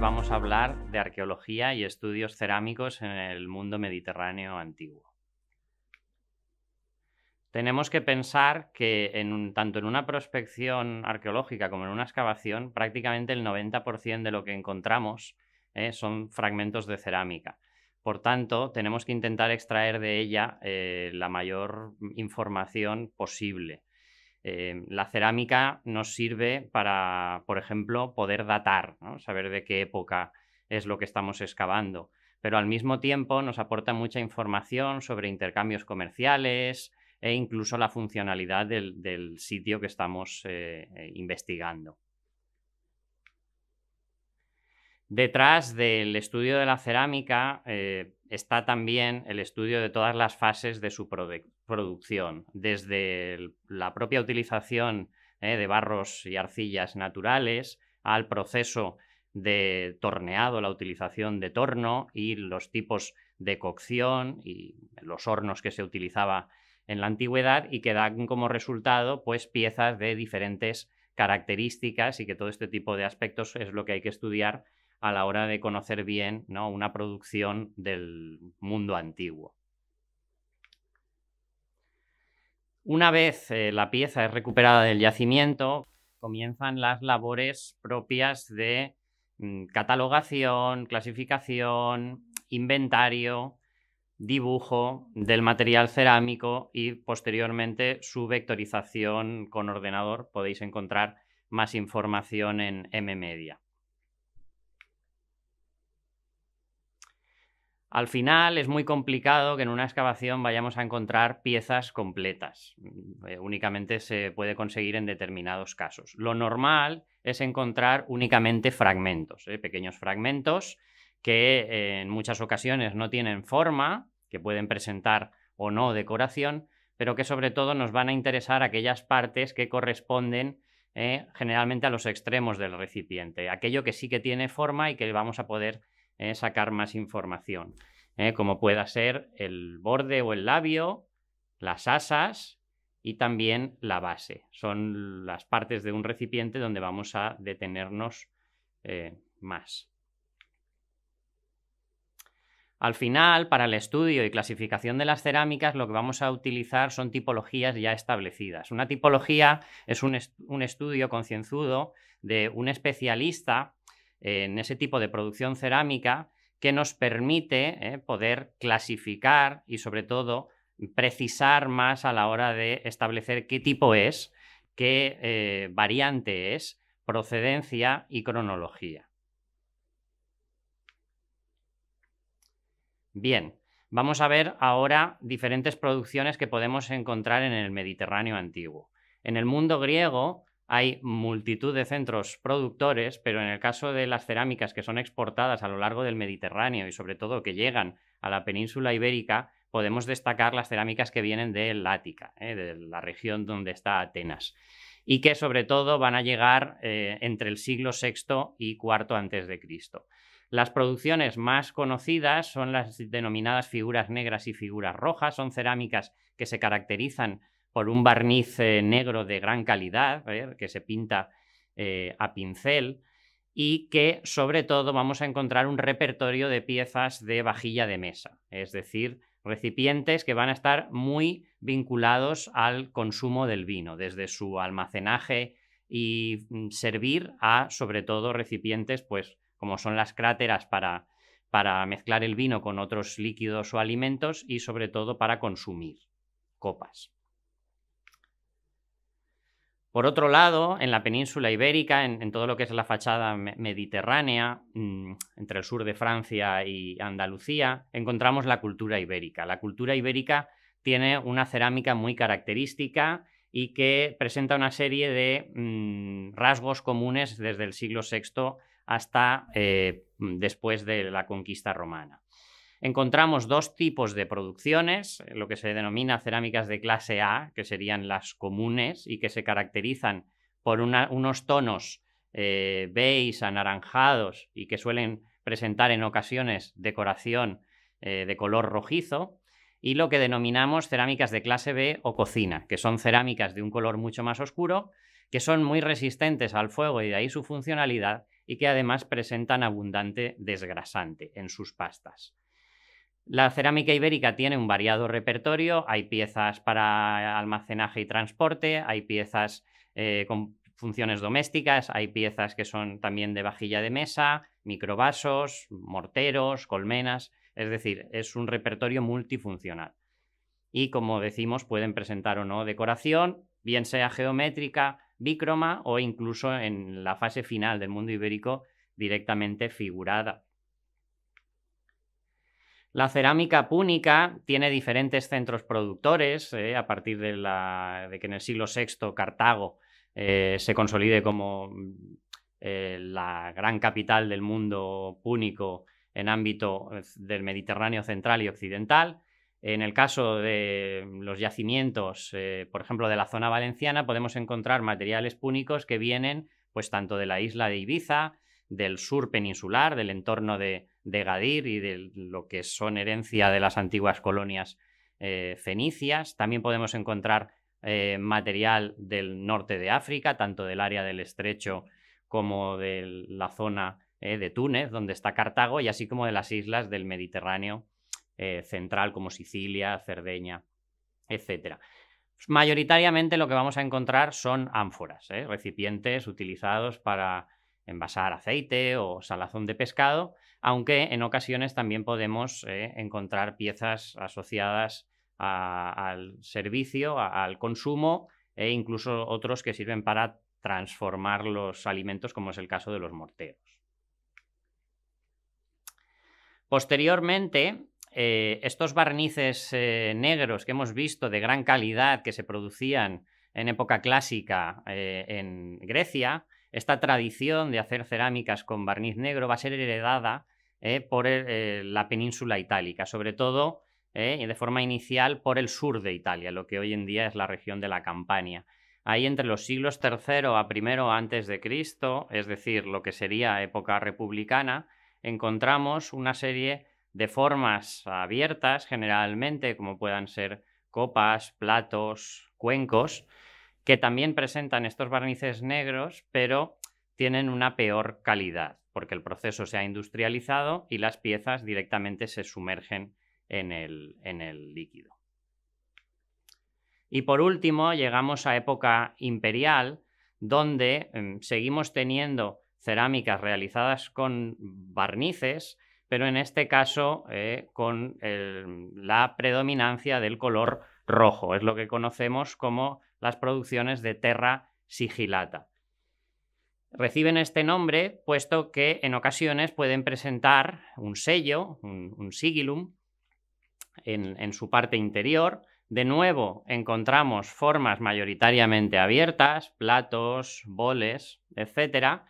vamos a hablar de arqueología y estudios cerámicos en el mundo mediterráneo antiguo. Tenemos que pensar que tanto en una prospección arqueológica como en una excavación, prácticamente el 90% de lo que encontramos eh, son fragmentos de cerámica. Por tanto, tenemos que intentar extraer de ella eh, la mayor información posible. Eh, la cerámica nos sirve para, por ejemplo, poder datar, saber de qué época es lo que estamos excavando, pero al mismo tiempo nos aporta mucha información sobre intercambios comerciales e incluso la funcionalidad del, sitio que estamos eh, eh, investigando. Detrás del estudio de la cerámica está también el estudio de todas las fases de su producción, desde la propia utilización eh, de barros y arcillas naturales al proceso de torneado, la utilización de torno y los tipos de cocción y los hornos que se utilizaba en la antigüedad y que dan como resultado pues piezas de diferentes características y que todo este tipo de aspectos es lo que hay que estudiar a la hora de conocer bien ¿no? una producción del mundo antiguo. Una vez eh, la pieza es recuperada del yacimiento, comienzan las labores propias de mm, catalogación, clasificación, inventario, dibujo del material cerámico y posteriormente su vectorización con ordenador. Podéis encontrar más información en M-Media. Al final es muy complicado que en una excavación vayamos a encontrar piezas completas. Mm, eh, únicamente se puede conseguir en determinados casos. Lo normal es encontrar únicamente fragmentos, ¿eh? pequeños fragmentos que eh, en muchas ocasiones no tienen forma, que pueden presentar o no decoración, pero que sobre todo nos van a interesar aquellas partes que corresponden generalmente a los extremos del recipiente, aquello que sí que tiene forma y que vamos a poder eh, sacar más información, eh, como pueda ser el borde o el labio, las asas y también la base. Son las partes de un recipiente donde vamos a detenernos eh, más. Al final, para el estudio y clasificación de las cerámicas, lo que vamos a utilizar son tipologías ya establecidas. Una tipología es un, un estudio concienzudo de un especialista en ese tipo de producción cerámica que nos permite eh, poder clasificar y sobre todo precisar más a la hora de establecer qué tipo es, qué eh, variante es, procedencia y cronología. Bien, vamos a ver ahora diferentes producciones que podemos encontrar en el Mediterráneo antiguo. En el mundo griego, hay multitud de centros productores, pero en el caso de las cerámicas que son exportadas a lo largo del Mediterráneo y sobre todo que llegan a la península ibérica, podemos destacar las cerámicas que vienen de Lática, ¿eh? de la región donde está Atenas, y que sobre todo van a llegar eh, entre el siglo VI y IV antes de Cristo. Las producciones más conocidas son las denominadas figuras negras y figuras rojas, son cerámicas que se caracterizan por un barniz eh, negro de gran calidad, ¿eh? que se pinta eh, a pincel, y que sobre todo vamos a encontrar un repertorio de piezas de vajilla de mesa, es decir, recipientes que van a estar muy vinculados al consumo del vino, desde su almacenaje y mm, servir a sobre todo recipientes pues como son las cráteras para mezclar el vino con otros líquidos o alimentos y sobre todo para consumir copas. Por otro lado, en la península ibérica, en, todo lo que es la fachada mediterránea, mm, entre el sur de Francia y Andalucía, encontramos la cultura ibérica. La cultura ibérica tiene una cerámica muy característica y que presenta una serie de mm, rasgos comunes desde el siglo VI hasta eh, después de la conquista romana encontramos dos tipos de producciones, eh, lo que se denomina cerámicas de clase A, que serían las comunes y que se caracterizan por unos tonos eh, beige, anaranjados y que suelen presentar en ocasiones decoración eh, de color rojizo, y lo que denominamos cerámicas de clase B o cocina, que son cerámicas de un color mucho más oscuro, que son muy resistentes al fuego y de ahí su funcionalidad, y que además presentan abundante desgrasante en sus pastas. La cerámica ibérica tiene un variado repertorio, hay piezas para almacenaje y transporte, hay piezas eh, con funciones domésticas, hay piezas que son también de vajilla de mesa, microvasos, morteros, colmenas, es decir, es un repertorio multifuncional. Y como decimos, pueden presentar o no decoración, bien sea geométrica, bícroma o incluso en la fase final del mundo ibérico directamente figurada. La cerámica púnica tiene diferentes centros productores eh, a partir de, que en el siglo VI Cartago eh, se consolide como mm, eh, la gran capital del mundo púnico en ámbito del Mediterráneo central y occidental. En el caso de mm, los yacimientos, por ejemplo, de la zona valenciana, podemos encontrar materiales púnicos que vienen pues, tanto de la isla de Ibiza, del sur peninsular, del entorno de, de Gadir y de lo que son herencia de las antiguas colonias eh, fenicias. También podemos encontrar eh, material del norte de África, tanto del área del estrecho como de la zona eh, de Túnez, donde está Cartago, y así como de las islas del Mediterráneo central, como Sicilia, Cerdeña, etc. Pues mayoritariamente lo que vamos a encontrar son ánforas, recipientes utilizados para envasar aceite o salazón de pescado, aunque en ocasiones también podemos eh, encontrar piezas asociadas al servicio, al consumo e incluso otros que sirven para transformar los alimentos, como es el caso de los morteros. Posteriormente, eh, estos barnices eh, negros que hemos visto de gran calidad que se producían en época clásica en Grecia, esta tradición de hacer cerámicas con barniz negro va a ser heredada eh, por eh, la península itálica, sobre todo eh, de forma inicial por el sur de Italia, lo que hoy en día es la región de la Campania. Ahí entre los siglos III a I antes de Cristo, es decir, lo que sería época republicana, encontramos una serie de formas abiertas generalmente, como puedan ser copas, platos, cuencos, que también presentan estos barnices negros, pero tienen una peor calidad, porque el proceso se ha industrializado y las piezas directamente se sumergen en el, líquido. Y por último, llegamos a época imperial, donde em, seguimos teniendo cerámicas realizadas con barnices, pero en este caso eh, con la predominancia del color rojo. Es lo que conocemos como las producciones de Terra Sigilata. Reciben este nombre puesto que en ocasiones pueden presentar un sello, un, sigillum, sigilum, en, en su parte interior. De nuevo encontramos formas mayoritariamente abiertas, platos, boles, etc.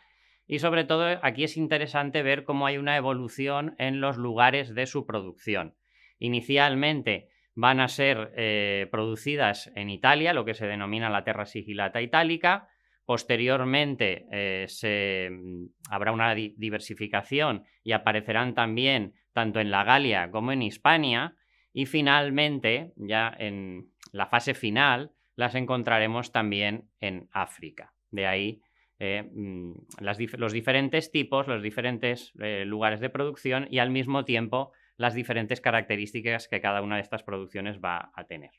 Y sobre todo aquí es interesante ver cómo hay una evolución en los lugares de su producción. Inicialmente van a ser eh, producidas en Italia, lo que se denomina la terra sigilata itálica. Posteriormente eh, se, mm, habrá una diversificación y aparecerán también tanto en la Galia como en Hispania. Y finalmente, ya en la fase final, las encontraremos también en África. De ahí eh, mm, los diferentes tipos, los diferentes lugares de producción y al mismo tiempo las diferentes características que cada una de estas producciones va a tener.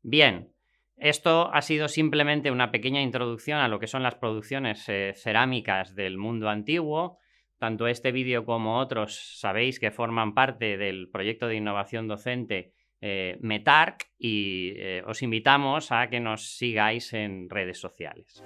Bien, esto ha sido simplemente una pequeña introducción a lo que son las producciones eh, cerámicas del mundo antiguo. Tanto este vídeo como otros sabéis que forman parte del proyecto de innovación docente eh, METARC y eh, os invitamos a que nos sigáis en redes sociales.